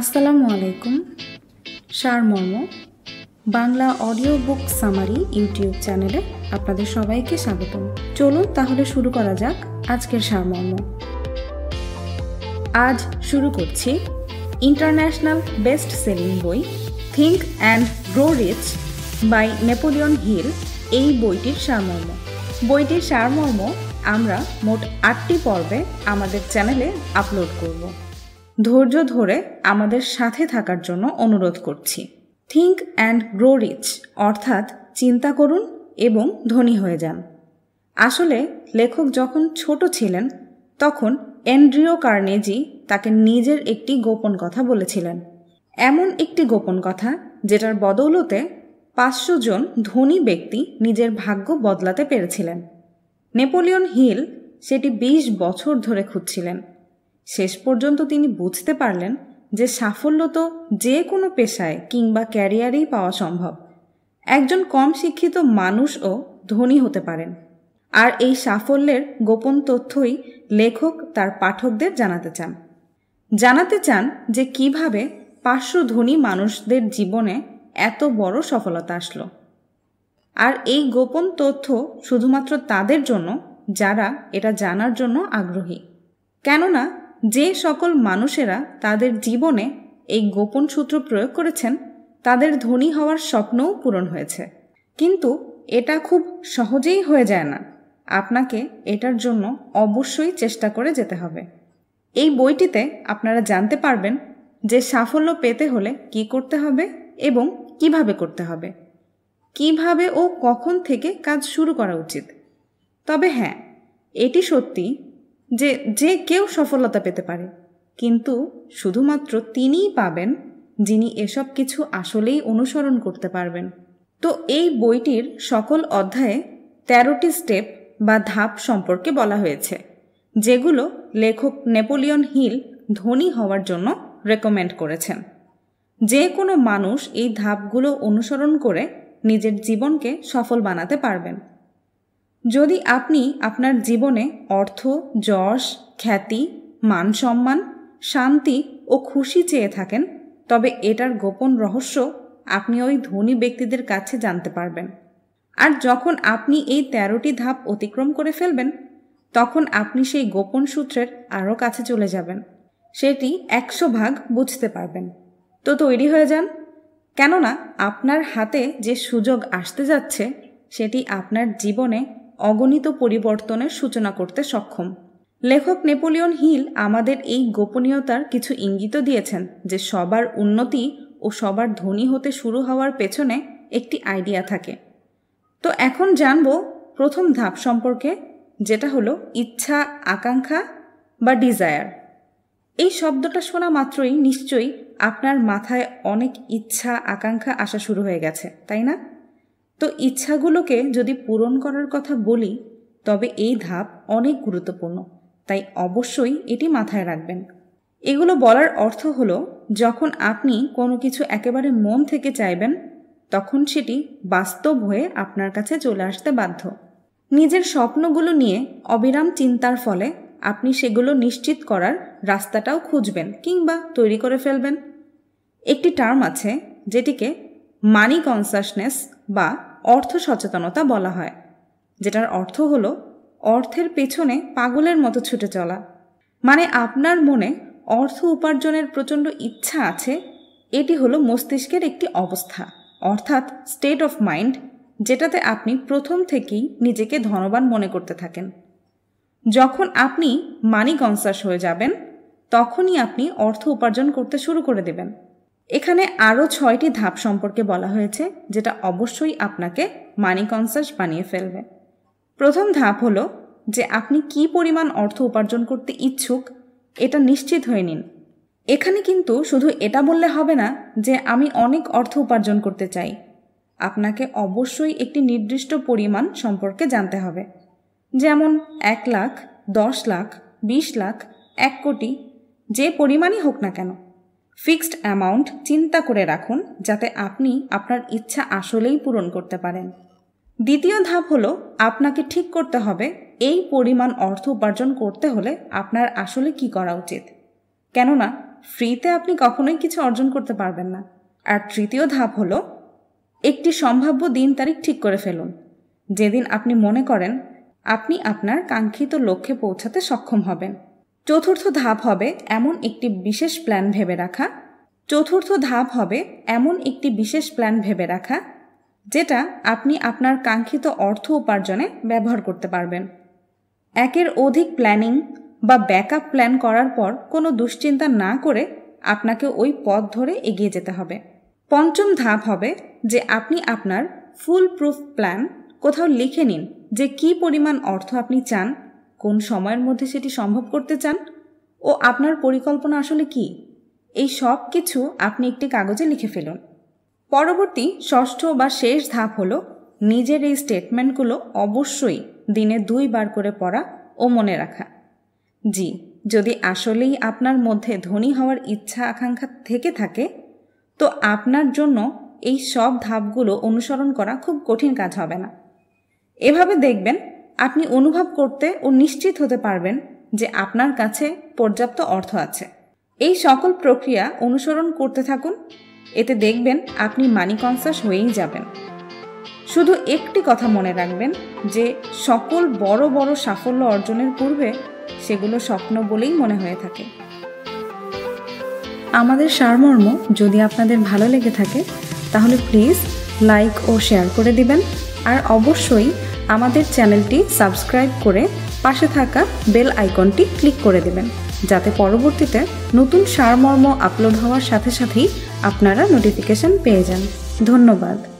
আসসালামু আলাইকুম Sarmormo Bangla audio book summary YouTube চ্যানেলে আপনাদের সবাইকে স্বাগতম চলুন তাহলে শুরু করা যাক আজকের সারমর্ম আজ শুরু করছি ইন্টারন্যাশনাল বেস্ট সেলিং বই think and grow rich by Napoleon Hill এই বইটির সারমর্ম বইটির সারমর্ম আমরা মোট আটটি পর্বে আমাদের চ্যানেলে আপলোড করবো ধৈর্য ধরে আমাদের সাথে থাকার জন্য অনুরোধ করছি থিঙ্ক অ্যান্ড গ্রো রিচ অর্থাৎ চিন্তা করুন এবং ধনী হয়ে যান আসলে লেখক যখন ছোট ছিলেন তখন এন্ড্রিও কার্নেজি তাকে নিজের একটি গোপন কথা বলেছিলেন এমন একটি গোপন কথা যেটার বদৌলতে পাঁচশো জন ধনী ব্যক্তি নিজের ভাগ্য বদলাতে পেরেছিলেন নেপোলিয়ন হিল সেটি ২০ বছর ধরে খুঁজছিলেন শেষ পর্যন্ত তিনি বুঝতে পারলেন যে সাফল্য তো যে কোনো পেশায় কিংবা ক্যারিয়ারেই পাওয়া সম্ভব একজন কম শিক্ষিত মানুষও ধনী হতে পারেন আর এই সাফল্যের গোপন তথ্যই লেখক তার পাঠকদের জানাতে চান জানাতে চান যে কিভাবে পাঁচশো ধনী মানুষদের জীবনে এত বড় সফলতা আসলো আর এই গোপন তথ্য শুধুমাত্র তাদের জন্য যারা এটা জানার জন্য আগ্রহী কেননা যে সকল মানুষেরা তাদের জীবনে এই গোপন সূত্র প্রয়োগ করেছেন তাদের ধনী হওয়ার স্বপ্নও পূরণ হয়েছে কিন্তু এটা খুব সহজেই হয়ে যায় না আপনাকে এটার জন্য অবশ্যই চেষ্টা করে যেতে হবে এই বইটিতে আপনারা জানতে পারবেন যে সাফল্য পেতে হলে কি করতে হবে এবং কিভাবে করতে হবে কিভাবে ও কখন থেকে কাজ শুরু করা উচিত তবে হ্যাঁ এটি সত্যি যে যে কেউ সফলতা পেতে পারে কিন্তু শুধুমাত্র তিনিই পাবেন যিনি এসব কিছু আসলেই অনুসরণ করতে পারবেন তো এই বইটির সকল অধ্যায়ে তেরোটি স্টেপ বা ধাপ সম্পর্কে বলা হয়েছে যেগুলো লেখক নেপোলিয়ন হিল ধনী হওয়ার জন্য রেকমেন্ড করেছেন যে কোনো মানুষ এই ধাপগুলো অনুসরণ করে নিজের জীবনকে সফল বানাতে পারবেন যদি আপনি আপনার জীবনে অর্থ যশ খ্যাতি মান সম্মান শান্তি ও খুশি চেয়ে থাকেন তবে এটার গোপন রহস্য আপনি ওই ধনী ব্যক্তিদের কাছে জানতে পারবেন আর যখন আপনি এই তেরোটি ধাপ অতিক্রম করে ফেলবেন তখন আপনি সেই গোপন সূত্রের আরও কাছে চলে যাবেন সেটি একশো ভাগ বুঝতে পারবেন তো তৈরি হয়ে যান কেননা আপনার হাতে যে সুযোগ আসতে যাচ্ছে সেটি আপনার জীবনে অগণিত পরিবর্তনের সূচনা করতে সক্ষম লেখক নেপোলিয়ন হিল আমাদের এই গোপনীয়তার কিছু ইঙ্গিত দিয়েছেন যে সবার উন্নতি ও সবার ধনী হতে শুরু হওয়ার পেছনে একটি আইডিয়া থাকে তো এখন জানব প্রথম ধাপ সম্পর্কে যেটা হলো ইচ্ছা আকাঙ্ক্ষা বা ডিজায়ার এই শব্দটা শোনা মাত্রই নিশ্চয়ই আপনার মাথায় অনেক ইচ্ছা আকাঙ্ক্ষা আসা শুরু হয়ে গেছে তাই না তো ইচ্ছাগুলোকে যদি পূরণ করার কথা বলি তবে এই ধাপ অনেক গুরুত্বপূর্ণ তাই অবশ্যই এটি মাথায় রাখবেন এগুলো বলার অর্থ হলো যখন আপনি কোনো কিছু একেবারে মন থেকে চাইবেন তখন সেটি বাস্তব হয়ে আপনার কাছে চলে আসতে বাধ্য নিজের স্বপ্নগুলো নিয়ে অবিরাম চিন্তার ফলে আপনি সেগুলো নিশ্চিত করার রাস্তাটাও খুঁজবেন কিংবা তৈরি করে ফেলবেন একটি টার্ম আছে যেটিকে মানি কনসাসনেস বা অর্থ সচেতনতা বলা হয় যেটার অর্থ হলো অর্থের পেছনে পাগলের মতো ছুটে চলা মানে আপনার মনে অর্থ উপার্জনের প্রচণ্ড ইচ্ছা আছে এটি হলো মস্তিষ্কের একটি অবস্থা অর্থাৎ স্টেট অফ মাইন্ড যেটাতে আপনি প্রথম থেকেই নিজেকে ধনবান মনে করতে থাকেন যখন আপনি মানি কনসাস হয়ে যাবেন তখনই আপনি অর্থ উপার্জন করতে শুরু করে দেবেন এখানে আরও ছয়টি ধাপ সম্পর্কে বলা হয়েছে যেটা অবশ্যই আপনাকে মানি কনসাস বানিয়ে ফেলবে প্রথম ধাপ হলো যে আপনি কি পরিমাণ অর্থ উপার্জন করতে ইচ্ছুক এটা নিশ্চিত হয়ে নিন এখানে কিন্তু শুধু এটা বললে হবে না যে আমি অনেক অর্থ উপার্জন করতে চাই আপনাকে অবশ্যই একটি নির্দিষ্ট পরিমাণ সম্পর্কে জানতে হবে যেমন এক লাখ দশ লাখ বিশ লাখ এক কোটি যে পরিমাণই হোক না কেন ফিক্সড অ্যামাউন্ট চিন্তা করে রাখুন যাতে আপনি আপনার ইচ্ছা আসলেই পূরণ করতে পারেন দ্বিতীয় ধাপ হলো আপনাকে ঠিক করতে হবে এই পরিমাণ অর্থ উপার্জন করতে হলে আপনার আসলে কি করা উচিত কেননা ফ্রিতে আপনি কখনোই কিছু অর্জন করতে পারবেন না আর তৃতীয় ধাপ হলো একটি সম্ভাব্য দিন তারিখ ঠিক করে ফেলুন যেদিন আপনি মনে করেন আপনি আপনার কাঙ্ক্ষিত লক্ষ্যে পৌঁছাতে সক্ষম হবেন চতুর্থ ধাপ হবে এমন একটি বিশেষ প্ল্যান ভেবে রাখা চতুর্থ ধাপ হবে এমন একটি বিশেষ প্ল্যান ভেবে রাখা যেটা আপনি আপনার কাঙ্ক্ষিত অর্থ উপার্জনে ব্যবহার করতে পারবেন একের অধিক প্ল্যানিং বা ব্যাকআপ প্ল্যান করার পর কোনো দুশ্চিন্তা না করে আপনাকে ওই পথ ধরে এগিয়ে যেতে হবে পঞ্চম ধাপ হবে যে আপনি আপনার ফুল প্রুফ প্ল্যান কোথাও লিখে নিন যে কি পরিমাণ অর্থ আপনি চান কোন সময়ের মধ্যে সেটি সম্ভব করতে চান ও আপনার পরিকল্পনা আসলে কি এই সব কিছু আপনি একটি কাগজে লিখে ফেলুন পরবর্তী ষষ্ঠ বা শেষ ধাপ হলো নিজের এই স্টেটমেন্টগুলো অবশ্যই দিনে দুইবার করে পড়া ও মনে রাখা জি যদি আসলেই আপনার মধ্যে ধনী হওয়ার ইচ্ছা আকাঙ্ক্ষা থেকে থাকে তো আপনার জন্য এই সব ধাপগুলো অনুসরণ করা খুব কঠিন কাজ হবে না এভাবে দেখবেন আপনি অনুভব করতে ও নিশ্চিত হতে পারবেন যে আপনার কাছে পর্যাপ্ত অর্থ আছে এই সকল প্রক্রিয়া অনুসরণ করতে থাকুন এতে দেখবেন আপনি মানি কনসাস হয়েই যাবেন শুধু একটি কথা মনে রাখবেন যে সকল বড় বড় সাফল্য অর্জনের পূর্বে সেগুলো স্বপ্ন বলেই মনে হয়ে থাকে আমাদের সারমর্ম যদি আপনাদের ভালো লেগে থাকে তাহলে প্লিজ লাইক ও শেয়ার করে দিবেন আর অবশ্যই আমাদের চ্যানেলটি সাবস্ক্রাইব করে পাশে থাকা বেল আইকনটি ক্লিক করে দেবেন যাতে পরবর্তীতে নতুন সারমর্ম আপলোড হওয়ার সাথে সাথেই আপনারা নোটিফিকেশন পেয়ে যান ধন্যবাদ